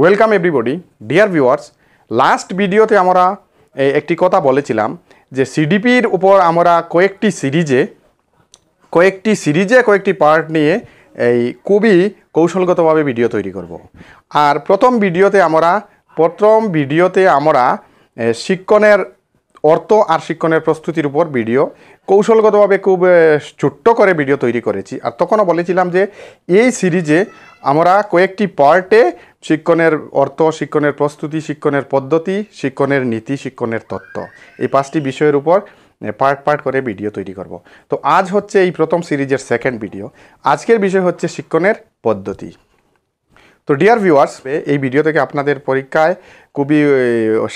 Welcome everybody dear viewers last ভিডিওতে আমরা একটি কথা বলেছিলাম যে সিডিপির উপর আমরা কয়েকটি সিরিজে কয়েকটি সিরিজে কয়েকটি পার্ট নিয়ে এই খুবই কৌশলগতভাবে ভিডিও তৈরি করব। আর প্রথম ভিডিওতে আমরা প্রথম ভিডিওতে আমরা শিক্ষণের অর্থ আর শিক্ষণের প্রস্তুতির উপর ভিডিও কৌশলগতভাবে খুব ছোট্ট করে ভিডিও তৈরি করেছি আর তখনও বলেছিলাম যে এই সিরিজে আমরা কয়েকটি পার্টে শিক্ষণের অর্থ শিক্ষণের প্রস্তুতি শিক্ষণের পদ্ধতি শিক্ষণের নীতি শিক্ষণের তত্ত্ব এই পাঁচটি বিষয়ের উপর পার্ট পার্ট করে ভিডিও তৈরি করব তো আজ হচ্ছে এই প্রথম সিরিজের সেকেন্ড ভিডিও আজকের বিষয় হচ্ছে শিক্ষণের পদ্ধতি তো ডিয়ার ভিউয়ার্স এই ভিডিও থেকে আপনাদের পরীক্ষায় খুবই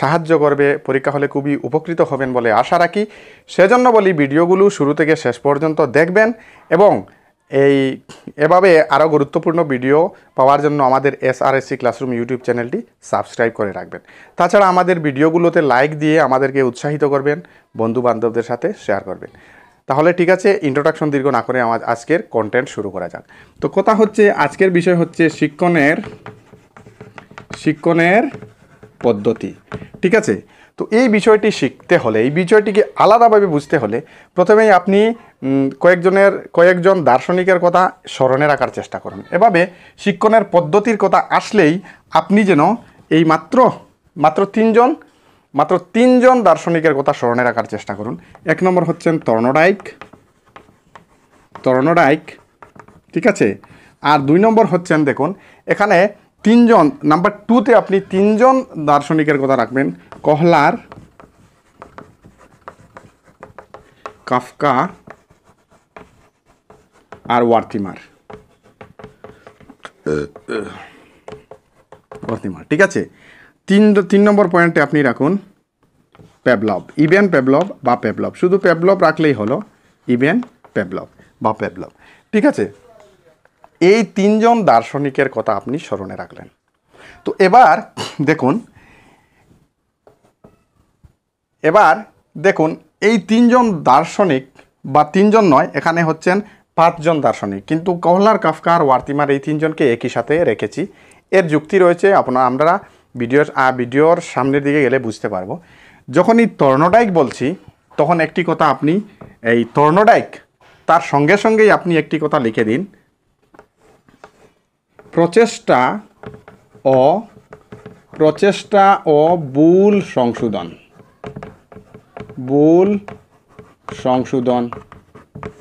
সাহায্য করবে পরীক্ষা হলে খুবই উপকৃত হবেন বলে আশা রাখি সেজন্য বলি ভিডিওগুলো শুরু থেকে শেষ পর্যন্ত দেখবেন এবং এই এভাবে আরও গুরুত্বপূর্ণ ভিডিও পাওয়ার জন্য আমাদের এসআরএসসি ক্লাসরুম ইউটিউব চ্যানেলটি সাবস্ক্রাইব করে রাখবেন তাছাড়া আমাদের ভিডিওগুলোতে লাইক দিয়ে আমাদেরকে উৎসাহিত করবেন বন্ধু বান্ধবদের সাথে শেয়ার করবেন তাহলে ঠিক আছে ইন্ট্রোডাকশন দীর্ঘ না করে আমার আজকের কন্টেন্ট শুরু করা যাক তো কথা হচ্ছে আজকের বিষয় হচ্ছে শিক্ষণের শিক্ষণের পদ্ধতি ঠিক আছে তো এই বিষয়টি শিখতে হলে এই বিষয়টিকে আলাদাভাবে বুঝতে হলে প্রথমেই আপনি কয়েকজনের কয়েকজন দার্শনিকের কথা স্মরণে রাখার চেষ্টা করুন এভাবে শিক্ষণের পদ্ধতির কথা আসলেই আপনি যেন এই মাত্র মাত্র তিনজন মাত্র তিনজন দার্শনিকের কথা স্মরণে রাখার চেষ্টা করুন এক নম্বর হচ্ছেন তর্ণডাইক তর্ণডাইক ঠিক আছে আর দুই নম্বর হচ্ছেন দেখুন এখানে তিনজন নাম্বার টুতে আপনি তিনজন দার্শনিকের কথা রাখবেন কহলার কাফকা আর ওয়ার্তিমার ওয়ার্তিমার ঠিক আছে তিন তিন নম্বর পয়েন্টে আপনি রাখুন প্যাবলব ইভেন প্যাবলব বা প্যাবলব শুধু প্যাবলব রাখলেই হলো ইভেন প্যাবলব বা প্যাবলব ঠিক আছে এই তিনজন দার্শনিকের কথা আপনি স্মরণে রাখলেন তো এবার দেখুন এবার দেখুন এই তিনজন দার্শনিক বা তিনজন নয় এখানে হচ্ছেন পাঁচজন দার্শনিক কিন্তু কহলার কাফকার ওয়ার্তিমার এই তিনজনকে একই সাথে রেখেছি এর যুক্তি রয়েছে আপনার আমরা ভিডিওর ভিডিওর সামনের দিকে গেলে বুঝতে পারবো যখন এই তর্ণডাইক বলছি তখন একটি কথা আপনি এই তর্ণডাইক তার সঙ্গে সঙ্গেই আপনি একটি কথা লিখে দিন প্রচেষ্টা ও প্রচেষ্টা ও ভুল সংশোধন বোল সংশোধন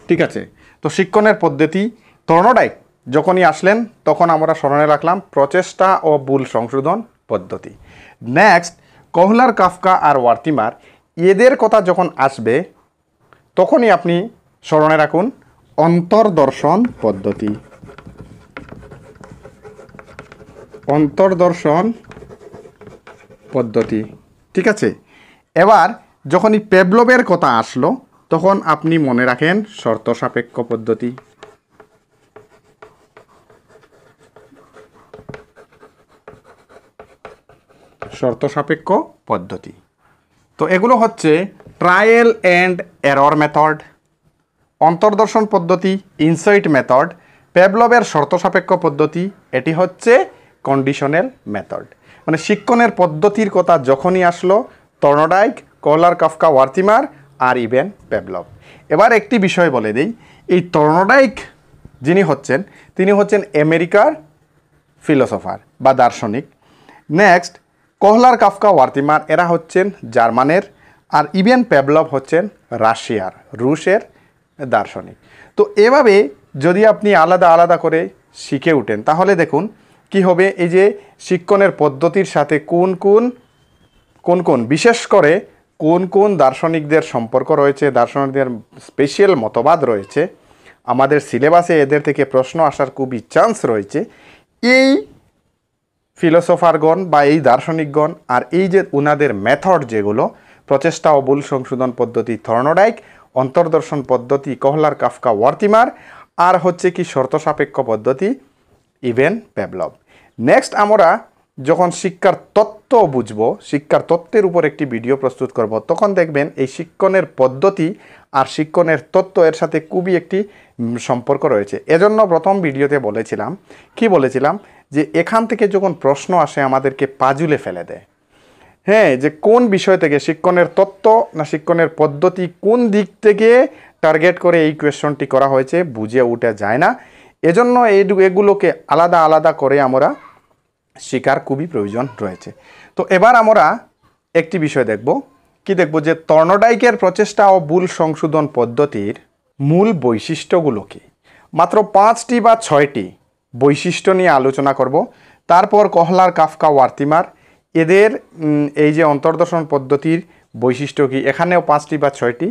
ঠিক আছে তো শিক্ষণের পদ্ধতি ধর্ণটাই যখনই আসলেন তখন আমরা স্মরণে রাখলাম প্রচেষ্টা ও বুল সংশোধন পদ্ধতি নেক্সট কহলার কাফকা আর ওয়ার্তিমার এদের কথা যখন আসবে তখনই আপনি স্মরণে রাখুন অন্তর্দর্শন পদ্ধতি অন্তর্দর্শন পদ্ধতি ঠিক আছে এবার যখন এই পেবলবের কথা আসলো তখন আপনি মনে রাখেন শর্ত সাপেক্ষ পদ্ধতি শর্ত সাপেক্ষ পদ্ধতি তো এগুলো হচ্ছে ট্রায়াল অ্যান্ড এরর মেথড অন্তর্দর্শন পদ্ধতি ইনসাইট মেথড পেবলবের শর্ত সাপেক্ষ পদ্ধতি এটি হচ্ছে কন্ডিশনাল মেথড মানে শিক্ষণের পদ্ধতির কথা যখনই আসলো তর্ণডাইক কলার কাফকা ওয়ার্তিমার আর ইভেন পেভলভ এবার একটি বিষয় বলে দিই এই তর্ণডাইক যিনি হচ্ছেন তিনি হচ্ছেন আমেরিকার ফিলোসফার বা দার্শনিক নেক্সট কহলার কাফকা ওয়ার্তিমার এরা হচ্ছেন জার্মানের আর ইভেন পেভলভ হচ্ছেন রাশিয়ার রুশের দার্শনিক তো এভাবে যদি আপনি আলাদা আলাদা করে শিখে উঠেন তাহলে দেখুন কি হবে এই যে শিক্ষণের পদ্ধতির সাথে কোন কোন কোন কোন বিশেষ করে কোন কোন দার্শনিকদের সম্পর্ক রয়েছে দার্শনিকদের স্পেশাল মতবাদ রয়েছে আমাদের সিলেবাসে এদের থেকে প্রশ্ন আসার খুবই চান্স রয়েছে এই ফিলোসফারগণ বা এই দার্শনিকগণ আর এই যে উনাদের মেথড যেগুলো প্রচেষ্টা ও বুল সংশোধন পদ্ধতি থর্নোডাইক অন্তর্দর্শন পদ্ধতি কহলার কাফকা ওয়ার্তিমার আর হচ্ছে কি শর্ত সাপেক্ষ পদ্ধতি ইভেন প্যাবলব নেক্সট আমরা যখন শিক্ষার তত্ত্ব বুঝব শিক্ষার তত্ত্বের উপর একটি ভিডিও প্রস্তুত করব তখন দেখবেন এই শিক্ষণের পদ্ধতি আর শিক্ষণের তত্ত্ব এর সাথে খুবই একটি সম্পর্ক রয়েছে এজন্য প্রথম ভিডিওতে বলেছিলাম কি বলেছিলাম যে এখান থেকে যখন প্রশ্ন আসে আমাদেরকে পাজুলে ফেলে দেয় হ্যাঁ যে কোন বিষয় থেকে শিক্ষণের তত্ত্ব না শিক্ষণের পদ্ধতি কোন দিক থেকে টার্গেট করে এই কোয়েশনটি করা হয়েছে বুঝে উঠে যায় না এজন্য এগুলোকে আলাদা আলাদা করে আমরা শিকার খুবই প্রয়োজন রয়েছে তো এবার আমরা একটি বিষয় দেখব কি দেখব যে তর্ণডাইকের প্রচেষ্টা ও ভুল সংশোধন পদ্ধতির মূল বৈশিষ্ট্যগুলো কি মাত্র পাঁচটি বা ছয়টি বৈশিষ্ট্য নিয়ে আলোচনা করব তারপর কহলার কাফকা ওয়ার্তিমার এদের এই যে অন্তর্দর্শন পদ্ধতির বৈশিষ্ট্য কি এখানেও পাঁচটি বা ছয়টি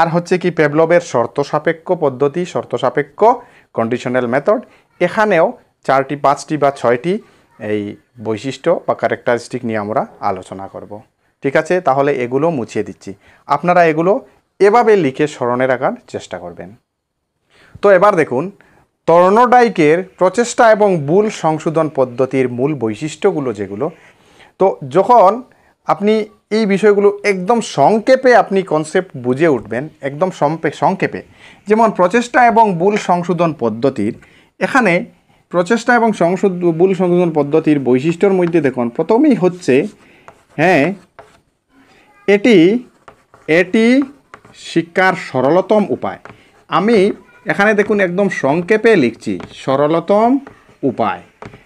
আর হচ্ছে কি পেবলবের শর্ত সাপেক্ষ পদ্ধতি শর্ত সাপেক্ষ কন্ডিশনাল মেথড এখানেও চারটি পাঁচটি বা ছয়টি এই বৈশিষ্ট্য বা ক্যারেক্টারিস্টিক নিয়ে আমরা আলোচনা করব। ঠিক আছে তাহলে এগুলো মুছিয়ে দিচ্ছি আপনারা এগুলো এভাবে লিখে স্মরণে রাখার চেষ্টা করবেন তো এবার দেখুন তর্ণডাইকের প্রচেষ্টা এবং ভুল সংশোধন পদ্ধতির মূল বৈশিষ্ট্যগুলো যেগুলো তো যখন আপনি এই বিষয়গুলো একদম সংক্ষেপে আপনি কনসেপ্ট বুঝে উঠবেন একদম সংক্ষেপে যেমন প্রচেষ্টা এবং ভুল সংশোধন পদ্ধতির এখানে প্রচেষ্টা এবং সংশোধ ভুল সংশোধন পদ্ধতির বৈশিষ্ট্যর মধ্যে দেখুন প্রথমেই হচ্ছে হ্যাঁ এটি এটি শিক্ষার সরলতম উপায় আমি এখানে দেখুন একদম সংক্ষেপে লিখছি সরলতম উপায়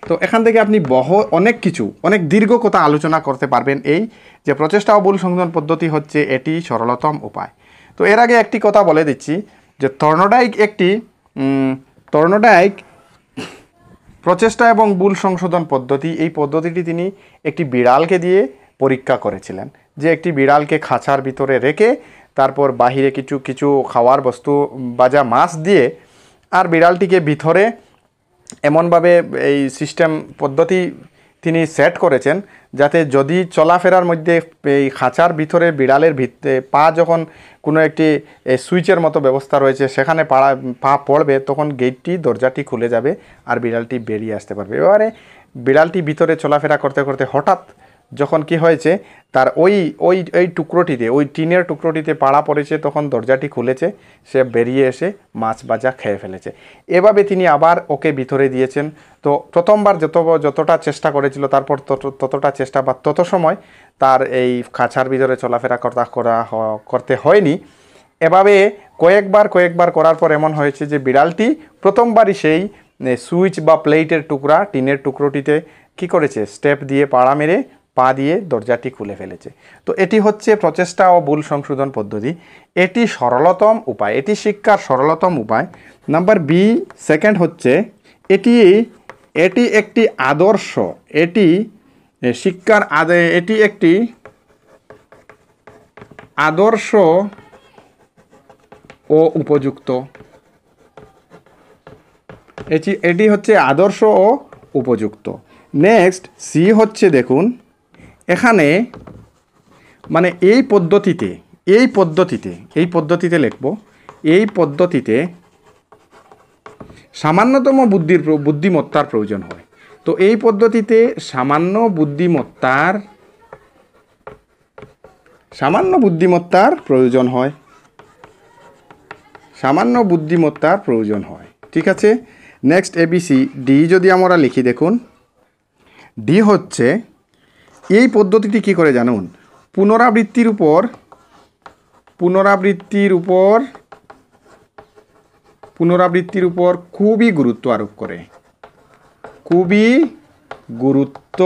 তো এখান থেকে আপনি বহ অনেক কিছু অনেক দীর্ঘ কথা আলোচনা করতে পারবেন এই যে প্রচেষ্টা ও ভুল সংশোধন পদ্ধতি হচ্ছে এটি সরলতম উপায় তো এর আগে একটি কথা বলে দিচ্ছি যে তর্ণডাইক একটি তর্ণডাইক প্রচেষ্টা এবং ভুল সংশোধন পদ্ধতি এই পদ্ধতিটি তিনি একটি বিড়ালকে দিয়ে পরীক্ষা করেছিলেন যে একটি বিড়ালকে খাঁচার ভিতরে রেখে তারপর বাহিরে কিছু কিছু খাওয়ার বস্তু বাজা মাছ দিয়ে আর বিড়ালটিকে ভিতরে এমনভাবে এই সিস্টেম পদ্ধতি তিনি সেট করেছেন যাতে যদি চলাফেরার মধ্যে এই খাঁচার ভিতরে বিড়ালের ভিত্তে পা যখন কোনো একটি সুইচের মতো ব্যবস্থা রয়েছে সেখানে পা পড়বে তখন গেটটি দরজাটি খুলে যাবে আর বিড়ালটি বেরিয়ে আসতে পারবে এবারে বিড়ালটি ভিতরে চলাফেরা করতে করতে হঠাৎ যখন কি হয়েছে তার ওই ওই ওই টুকরোটিতে ওই টিনের টুকরোটিতে পাড়া পড়েছে তখন দরজাটি খুলেছে সে বেরিয়ে এসে মাছ বাজা খেয়ে ফেলেছে এভাবে তিনি আবার ওকে ভিতরে দিয়েছেন তো প্রথমবার যত যতটা চেষ্টা করেছিল তারপর ততটা চেষ্টা বা তত সময় তার এই খাঁচার ভিতরে চলাফেরা করা করা করতে হয়নি এভাবে কয়েকবার কয়েকবার করার পর এমন হয়েছে যে বিড়ালটি প্রথমবারই সেই সুইচ বা প্লেটের টুকরা টিনের টুকরোটিতে কি করেছে স্টেপ দিয়ে পাড়া মেরে পা দিয়ে দরজাটি খুলে ফেলেছে তো এটি হচ্ছে প্রচেষ্টা ও ভুল সংশোধন পদ্ধতি এটি সরলতম উপায় এটি শিক্ষার সরলতম উপায় নাম্বার বি সেকেন্ড হচ্ছে এটি এটি একটি আদর্শ এটি শিক্ষার আদে এটি একটি আদর্শ ও উপযুক্ত এটি এটি হচ্ছে আদর্শ ও উপযুক্ত নেক্সট সি হচ্ছে দেখুন এখানে মানে এই পদ্ধতিতে এই পদ্ধতিতে এই পদ্ধতিতে লিখব এই পদ্ধতিতে সামান্যতম বুদ্ধির বুদ্ধিমত্তার প্রয়োজন হয় তো এই পদ্ধতিতে সামান্য বুদ্ধিমত্তার সামান্য বুদ্ধিমত্তার প্রয়োজন হয় সামান্য বুদ্ধিমত্তার প্রয়োজন হয় ঠিক আছে নেক্সট এবিসি ডি যদি আমরা লিখি দেখুন ডি হচ্ছে এই পদ্ধতিটি কি করে জানুন পুনরাবৃত্তির উপর পুনরাবৃত্তির উপর পুনরাবৃত্তির উপর খুবই গুরুত্ব আরোপ করে খুবই গুরুত্ব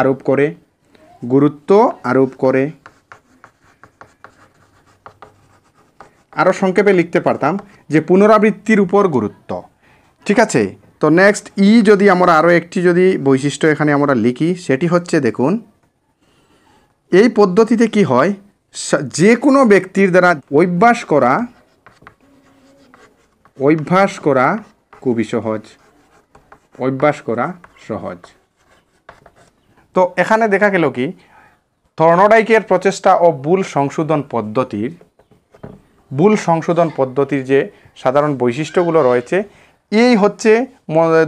আরোপ করে গুরুত্ব আরোপ করে আরও সংক্ষেপে লিখতে পারতাম যে পুনরাবৃত্তির উপর গুরুত্ব ঠিক আছে তো নেক্সট ই e যদি আমরা আরও একটি যদি বৈশিষ্ট্য এখানে আমরা লিখি সেটি হচ্ছে দেখুন এই পদ্ধতিতে কি হয় যে কোনো ব্যক্তির দ্বারা অভ্যাস করা অভ্যাস করা খুবই সহজ অভ্যাস করা সহজ তো এখানে দেখা গেল কি থর্নডাইকের প্রচেষ্টা ও ভুল সংশোধন পদ্ধতির ভুল সংশোধন পদ্ধতির যে সাধারণ বৈশিষ্ট্যগুলো রয়েছে এই হচ্ছে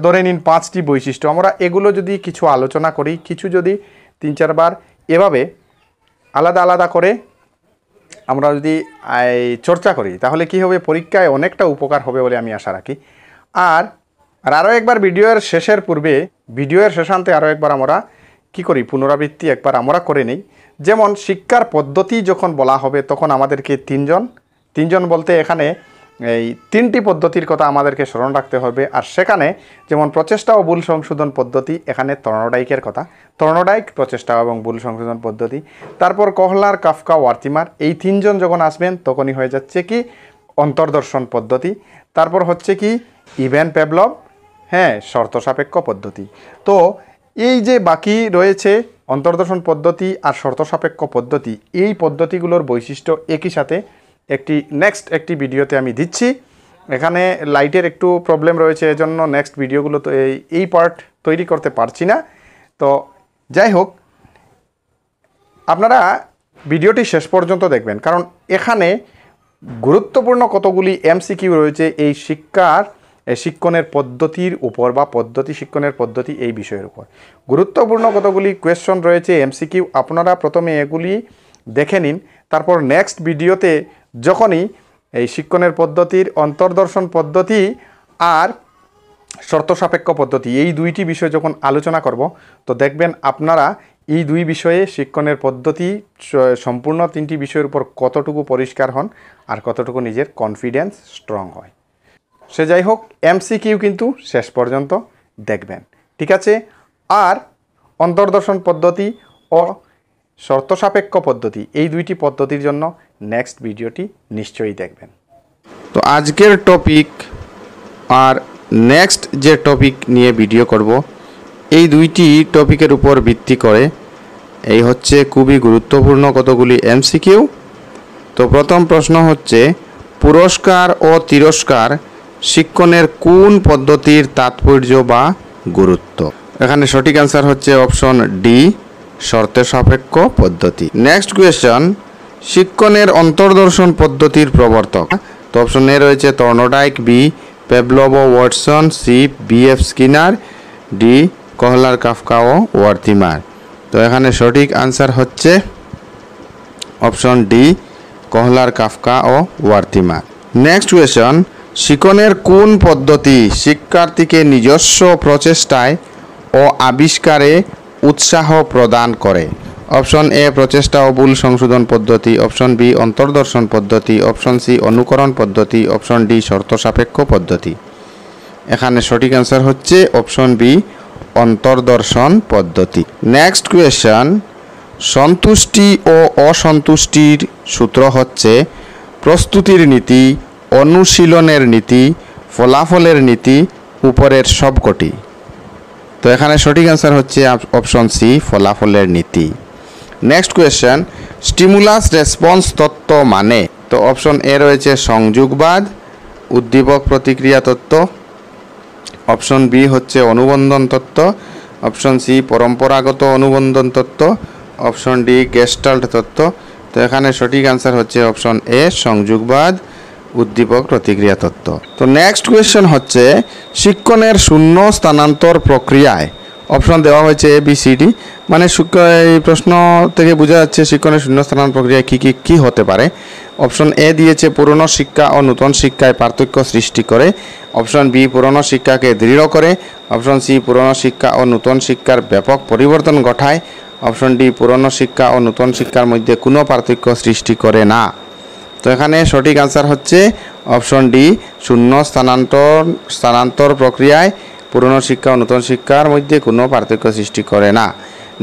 ধরে নিন পাঁচটি বৈশিষ্ট্য আমরা এগুলো যদি কিছু আলোচনা করি কিছু যদি তিন চারবার এভাবে আলাদা আলাদা করে আমরা যদি চর্চা করি তাহলে কি হবে পরীক্ষায় অনেকটা উপকার হবে বলে আমি আশা রাখি আর আর আরও একবার ভিডিওর শেষের পূর্বে ভিডিওর শেষান্তে আরও একবার আমরা কি করি পুনরাবৃত্তি একবার আমরা করে নিই যেমন শিক্ষার পদ্ধতি যখন বলা হবে তখন আমাদেরকে তিনজন তিনজন বলতে এখানে এই তিনটি পদ্ধতির কথা আমাদেরকে স্মরণ রাখতে হবে আর সেখানে যেমন প্রচেষ্টা ও ভুল সংশোধন পদ্ধতি এখানে তর্ণডাইকের কথা তর্ণডাইক প্রচেষ্টা এবং ভুল সংশোধন পদ্ধতি তারপর কহলার কাফকা ওয়ার্তিমার এই তিনজন যখন আসবেন তখনই হয়ে যাচ্ছে কি অন্তর্দর্শন পদ্ধতি তারপর হচ্ছে কি ইভেন পেভলভ হ্যাঁ শর্ত সাপেক্ষ পদ্ধতি তো এই যে বাকি রয়েছে অন্তর্দর্শন পদ্ধতি আর শর্ত সাপেক্ষ পদ্ধতি এই পদ্ধতিগুলোর বৈশিষ্ট্য একই সাথে একটি নেক্সট একটি ভিডিওতে আমি দিচ্ছি এখানে লাইটের একটু প্রবলেম রয়েছে এজন্য নেক্সট ভিডিওগুলো তো এই এই পার্ট তৈরি করতে পারছি না তো যাই হোক আপনারা ভিডিওটি শেষ পর্যন্ত দেখবেন কারণ এখানে গুরুত্বপূর্ণ কতগুলি এমসিকিউ রয়েছে এই শিক্ষার শিক্ষণের পদ্ধতির উপর বা পদ্ধতি শিক্ষণের পদ্ধতি এই বিষয়ের উপর গুরুত্বপূর্ণ কতগুলি কোয়েশ্চন রয়েছে এমসিকিউ আপনারা প্রথমে এগুলি দেখে নিন তারপর নেক্সট ভিডিওতে যখনই এই শিক্ষণের পদ্ধতির অন্তর্দর্শন পদ্ধতি আর শর্ত সাপেক্ষ পদ্ধতি এই দুইটি বিষয় যখন আলোচনা করব তো দেখবেন আপনারা এই দুই বিষয়ে শিক্ষণের পদ্ধতি সম্পূর্ণ তিনটি বিষয়ের উপর কতটুকু পরিষ্কার হন আর কতটুকু নিজের কনফিডেন্স স্ট্রং হয় সে যাই হোক এমসিকিউ কিন্তু শেষ পর্যন্ত দেখবেন ঠিক আছে আর অন্তর্দর্শন পদ্ধতি ও শর্ত সাপেক্ষ পদ্ধতি এই দুইটি পদ্ধতির জন্য নেক্সট ভিডিওটি নিশ্চয়ই দেখবেন তো আজকের টপিক আর নেক্সট যে টপিক নিয়ে ভিডিও করব এই দুইটি টপিকের উপর ভিত্তি করে এই হচ্ছে খুবই গুরুত্বপূর্ণ কতগুলি এমসিকিউ তো প্রথম প্রশ্ন হচ্ছে পুরস্কার ও তিরস্কার শিক্ষণের কোন পদ্ধতির তাৎপর্য বা গুরুত্ব এখানে সঠিক অ্যান্সার হচ্ছে অপশন ডি শর্তে সাপেক্ষ পদ্ধতি নেক্সট কোয়েশ্চন শিক্ষণের অন্তর্দর্শন পদ্ধতির প্রবর্তক তো অপশন এ রয়েছে Thorndike B Pavlov Watson C B F Skinner D Kohler Koffka ও ওয়ার্থিমার তো এখানে সঠিক আনসার হচ্ছে অপশন ডি কহলার কাফকা ও ওয়ার্থিমার নেক্সট কোয়েশন শিকনের কোন পদ্ধতি শিক্ষার্থীকে নিজস্ব প্রচেষ্টায় ও আবিষ্কারে উৎসাহ প্রদান করে অপশন এ প্রচেষ্টা ও ভুল সংশোধন পদ্ধতি অপশন বি অন্তর্দর্শন পদ্ধতি অপশন সি অনুকরণ পদ্ধতি অপশন ডি শর্ত সাপেক্ষ পদ্ধতি এখানে সঠিক অ্যান্সার হচ্ছে অপশন বি অন্তর্দর্শন পদ্ধতি নেক্সট কোয়েশন সন্তুষ্টি ও অসন্তুষ্টির সূত্র হচ্ছে প্রস্তুতির নীতি অনুশীলনের নীতি ফলাফলের নীতি উপরের সবকটি তো এখানে সঠিক অ্যান্সার হচ্ছে অপশন সি ফলাফলের নীতি নেক্সট কোয়েশ্চেন স্টিমুলাস রেসপন্স তত্ত্ব মানে তো অপশন এ রয়েছে সংযোগবাদ উদ্দীপক প্রতিক্রিয়া তত্ত্ব অপশন বি হচ্ছে অনুবন্ধন তত্ত্ব অপশন সি পরম্পরাগত অনুবন্ধন তত্ত্ব অপশন ডি গেস্টাল্ট তত্ত্ব তো এখানে সঠিক অ্যান্সার হচ্ছে অপশন এ সংযোগবাদ উদ্দীপক প্রতিক্রিয়া তত্ত্ব তো নেক্সট কোয়েশ্চেন হচ্ছে শিক্ষণের শূন্য স্থানান্তর প্রক্রিয়ায় অপশন দেওয়া হয়েছে এ বি সি ডি মানে এই প্রশ্ন থেকে বোঝা যাচ্ছে শিক্ষণের শূন্য স্থানান্তর প্রক্রিয়া কী কী কী হতে পারে অপশন এ দিয়েছে পুরনো শিক্ষা ও নতুন শিক্ষায় পার্থক্য সৃষ্টি করে অপশন বি পুরনো শিক্ষাকে দৃঢ় করে অপশন সি পুরনো শিক্ষা ও নতুন শিক্ষার ব্যাপক পরিবর্তন ঘটায় অপশন ডি পুরনো শিক্ষা ও নতুন শিক্ষার মধ্যে কোনো পার্থক্য সৃষ্টি করে না তো এখানে সঠিক আনসার হচ্ছে অপশন ডি শূন্য স্থানান্তর স্থানান্তর প্রক্রিয়ায় পুরনো শিক্ষা ও নতুন শিক্ষার মধ্যে কোনো পার্থক্য সৃষ্টি করে না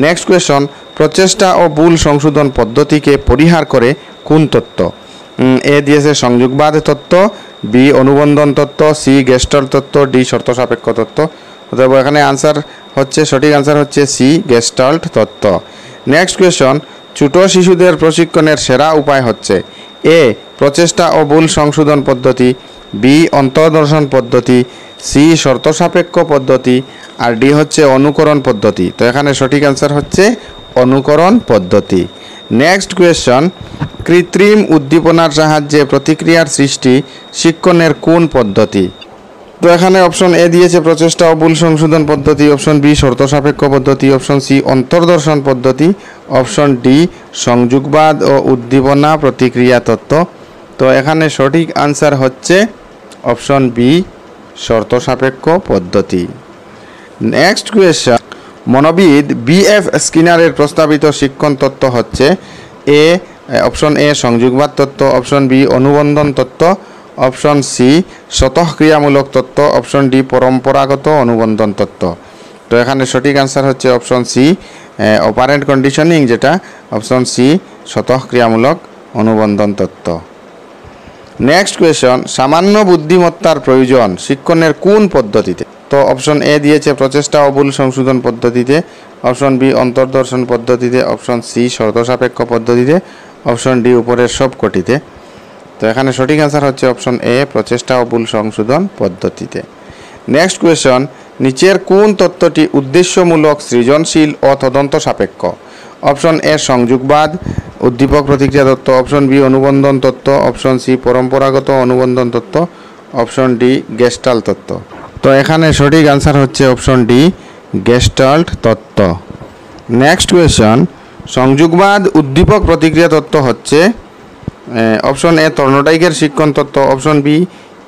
নেক্সট কোয়েশন প্রচেষ্টা ও ভুল সংশোধন পদ্ধতিকে পরিহার করে কোন তত্ত্ব এ দিয়েছে সংযোগবাদ তত্ত্ব বি অনুবন্ধন তত্ত্ব সি গেস্টল তত্ত্ব ডি শর্ত সাপেক্ষ তত্ত্ব অতএব এখানে আনসার হচ্ছে সঠিক আনসার হচ্ছে সি গেস্টল্ট তত্ত্ব নেক্সট কোয়েশন ছোট শিশুদের প্রশিক্ষণের সেরা উপায় হচ্ছে এ প্রচেষ্টা ও ভুল সংশোধন পদ্ধতি বি অন্তর্দর্শন পদ্ধতি সি শর্তসাপেক্ষ পদ্ধতি আর ডি হচ্ছে অনুকরণ পদ্ধতি তো এখানে সঠিক অ্যান্সার হচ্ছে অনুকরণ পদ্ধতি নেক্সট কোয়েশ্চন কৃত্রিম উদ্দীপনার সাহায্যে প্রতিক্রিয়ার সৃষ্টি শিক্ষণের কোন পদ্ধতি তো এখানে অপশন এ দিয়েছে প্রচেষ্টা ও ভুল সংশোধন পদ্ধতি অপশন বি শর্তসাপেক্ষ পদ্ধতি অপশন সি অন্তর্দর্শন পদ্ধতি অপশন ডি সংযোগবাদ ও উদ্দীপনা প্রতিক্রিয়া তত্ত্ব তো এখানে সঠিক আনসার হচ্ছে অপশন বি শর্ত সাপেক্ষ পদ্ধতি নেক্সট কোয়েশন মনোবিদ বি এফ স্কিনারের প্রস্তাবিত শিক্ষণ তত্ত্ব হচ্ছে এ অপশন এ সংযোগবাদ তত্ত্ব অপশন বি অনুবন্ধন তত্ত্ব অপশন সি স্বতঃক্রিয়ামূলক তত্ত্ব অপশন ডি পরম্পরাগত অনুবন্ধন তত্ত্ব তো এখানে সঠিক আনসার হচ্ছে অপশন সি অপারেন্ট কন্ডিশনিং যেটা অপশন সি স্বতঃক্রিয়ামূলক অনুবন্ধন তত্ত্ব নেক্সট কোয়েশন সামান্য বুদ্ধিমত্তার প্রয়োজন শিক্ষণের কোন পদ্ধতিতে তো অপশন এ দিয়েছে প্রচেষ্টা অবুল সংশোধন পদ্ধতিতে অপশন বি অন্তর্দর্শন পদ্ধতিতে অপশন সি শর্তসাপেক্ষ পদ্ধতিতে অপশন ডি উপরের সবকটিতে তো এখানে সঠিক অ্যান্সার হচ্ছে অপশন এ প্রচেষ্টা ও ভুল সংশোধন পদ্ধতিতে নেক্সট কোয়েশন নিচের কোন সত্যটি উদ্দেশ্যমূলক সৃজনশীল ও তদন্ত সাপেক্ষ অপশন এ সংযোগবাদ উদ্দীপক প্রতিক্রিয়া তত্ত্ব অপশন বি অনুবন্ধন তত্ত্ব অপশন সি পরম্পরাগত অনুবন্ধন তত্ত্ব অপশন ডি গেস্টাল তত্ত্ব তো এখানে সঠিক আনসার হচ্ছে অপশন ডি গেস্টাল্ট তত্ত্ব নেক্সট কোয়েশন সংযোগবাদ উদ্দীপক প্রতিক্রিয়া তত্ত্ব হচ্ছে অপশন এ তর্ণডাইকের শিক্ষণ তত্ত্ব অপশন বি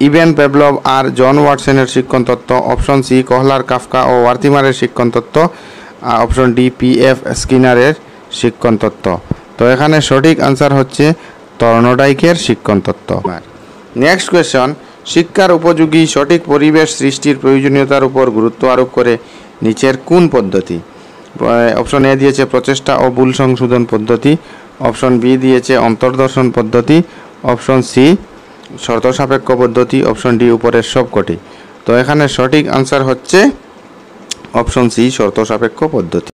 ইভেন পেভলভ আর জন ওয়াটসনের শিক্ষণ তত্ত্ব অপশন সি কহলার কাফকা ও ওয়ার্তিমারের শিক্ষণ তত্ত্ব অপশন ডি পি এফ স্কিনারের শিক্ষণ তত্ত্ব তো এখানে সঠিক আনসার হচ্ছে তরণডাইকের শিক্ষণ তত্ত্ব নেক্সট কোয়েশন শিক্ষার উপযোগী সঠিক পরিবেশ সৃষ্টির প্রয়োজনীয়তার উপর গুরুত্ব আরোপ করে নিচের কোন পদ্ধতি অপশন এ দিয়েছে প্রচেষ্টা ও ভুল সংশোধন পদ্ধতি অপশন বি দিয়েছে অন্তর্দর্শন পদ্ধতি অপশন সি শর্ত সাপেক্ষ পদ্ধতি অপশন ডি উপরের সবকটি তো এখানে সঠিক আনসার হচ্ছে অপশন সি শর্ত সাপেক্ষ পদ্ধতি